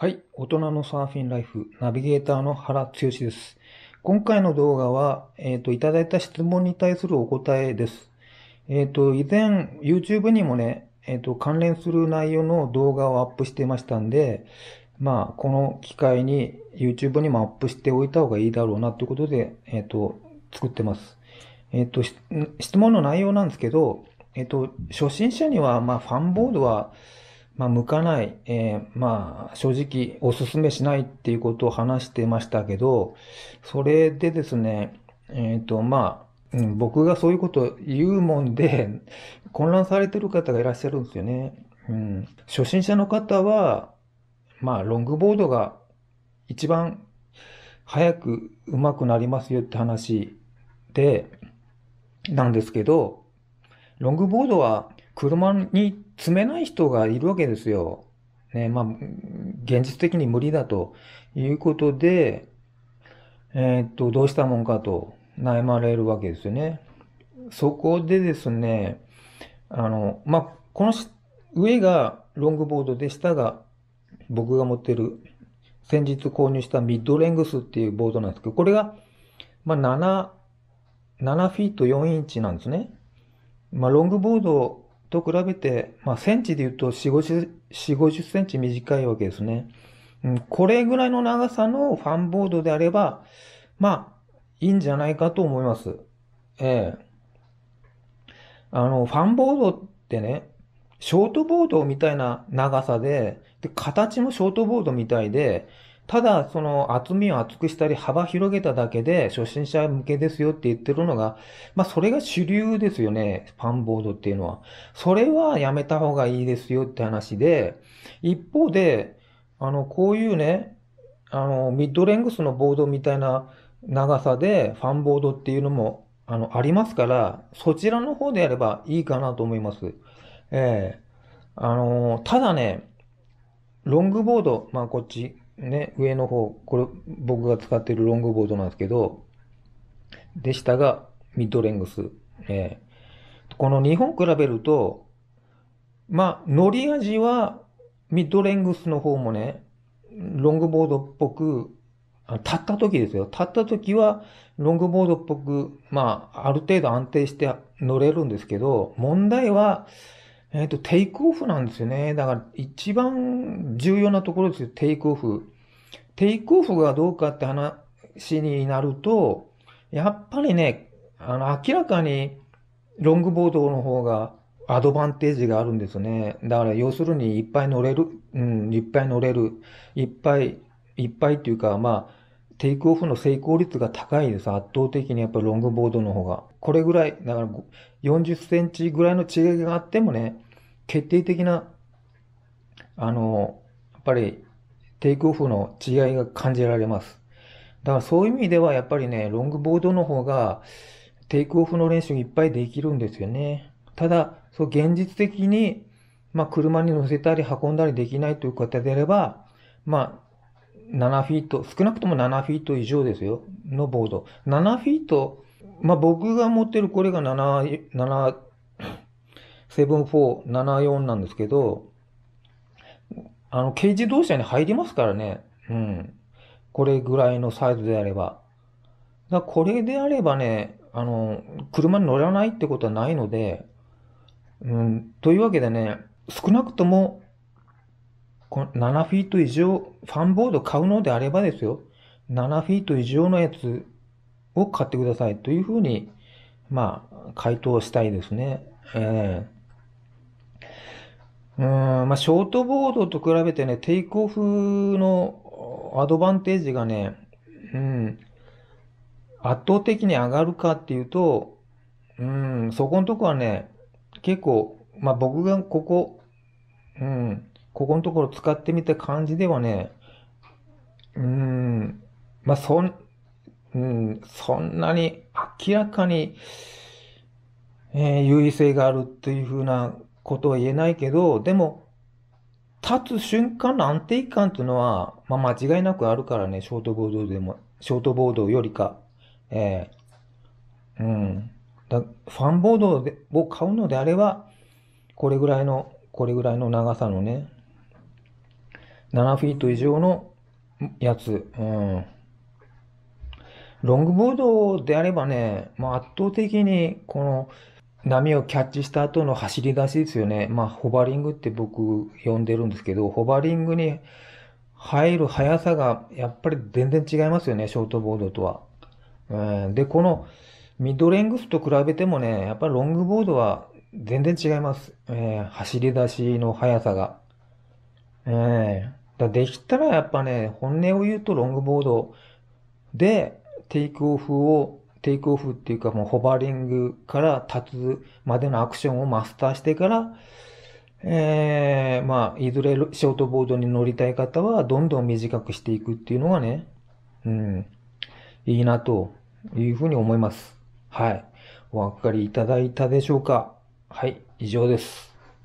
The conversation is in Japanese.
はい。大人のサーフィンライフ、ナビゲーターの原剛です。今回の動画は、えっ、ー、と、いただいた質問に対するお答えです。えっ、ー、と、以前、YouTube にもね、えっ、ー、と、関連する内容の動画をアップしてましたんで、まあ、この機会に YouTube にもアップしておいた方がいいだろうなということで、えっ、と、作ってます。えっ、と、質問の内容なんですけど、えっ、と、初心者には、まあ、ファンボードは、まあ、向かない、えー、まあ、正直、おすすめしないっていうことを話してましたけど、それでですね、えっ、ー、と、まあ、うん、僕がそういうことを言うもんで、混乱されてる方がいらっしゃるんですよね。うん、初心者の方は、まあ、ロングボードが一番早く上手くなりますよって話で、なんですけど、ロングボードは車に積めない人がいるわけですよ。ね、まあ、現実的に無理だということで、えっと、どうしたもんかと悩まれるわけですよね。そこでですね、あの、まあ、この上がロングボードでしたが僕が持ってる先日購入したミッドレングスっていうボードなんですけど、これが、まあ、7、7フィート4インチなんですね。まあ、ロングボードと比べて、まあ、センチで言うと4、50, 4 50センチ短いわけですね、うん。これぐらいの長さのファンボードであれば、まあ、いいんじゃないかと思います。ええあの、ファンボードってね、ショートボードみたいな長さで、で、形もショートボードみたいで、ただ、その厚みを厚くしたり幅広げただけで初心者向けですよって言ってるのが、まあそれが主流ですよね、パンボードっていうのは。それはやめた方がいいですよって話で、一方で、あの、こういうね、あの、ミッドレングスのボードみたいな長さでファンボードっていうのも、あの、ありますから、そちらの方でやればいいかなと思います。ええー、あの、ただね、ロングボード、まあこっち、ね、上の方、これ僕が使っているロングボードなんですけど、で下がミッドレングス。えー、この2本比べると、まあ、乗り味はミッドレングスの方もね、ロングボードっぽく、立った時ですよ。立った時は、ロングボードっぽく、まあ、ある程度安定して乗れるんですけど、問題は、えっ、と、テイクオフなんですよね。だから一番重要なところですよ、テイクオフ。テイクオフがどうかって話になると、やっぱりね、あの、明らかにロングボードの方がアドバンテージがあるんですね。だから要するにいっぱい乗れる、うん、いっぱい乗れる、いっぱい、いっぱいっていうか、まあ、テイクオフの成功率が高いです。圧倒的にやっぱロングボードの方が。これぐらい、だから40センチぐらいの違いがあってもね、決定的な、あの、やっぱりテイクオフの違いが感じられます。だからそういう意味ではやっぱりね、ロングボードの方がテイクオフの練習いっぱいできるんですよね。ただ、そう現実的に、まあ車に乗せたり運んだりできないという方であれば、まあ7フィート、少なくとも7フィート以上ですよ、のボード。7フィート、まあ、僕が持ってるこれが7、7、74、74なんですけど、あの、軽自動車に入りますからね。うん。これぐらいのサイズであれば。だこれであればね、あの、車に乗らないってことはないので、うん、というわけでね、少なくともこの7フィート以上、ファンボード買うのであればですよ、7フィート以上のやつを買ってくださいというふうに、まあ、回答したいですね。えー、うんまあ、ショートボードと比べてね、テイクオフのアドバンテージがね、うん、圧倒的に上がるかっていうと、うん、そこのとこはね、結構、まあ、僕がここ、うん、ここのところ使ってみた感じではね、うーん、まあ、そん、うん、そんなに明らかに、えー、優位性があるというふうなことは言えないけど、でも、立つ瞬間の安定感というのは、まあ、間違いなくあるからね、ショートボードでも、ショートボードよりか、えー、うん。だファンボードを買うのであれば、これぐらいの、これぐらいの長さのね、7フィート以上のやつ。うん。ロングボードであればね、まあ、圧倒的にこの波をキャッチした後の走り出しですよね。まあ、ホバリングって僕呼んでるんですけど、ホバリングに入る速さがやっぱり全然違いますよね、ショートボードとは。うん、で、このミッドレングスと比べてもね、やっぱりロングボードは全然違います。えー、走り出しの速さが。えーだできたらやっぱね、本音を言うとロングボードで、テイクオフを、テイクオフっていうかもうホバリングから立つまでのアクションをマスターしてから、えー、まあ、いずれショートボードに乗りたい方は、どんどん短くしていくっていうのがね、うん、いいなというふうに思います。はい。お分かりいただいたでしょうかはい、以上です。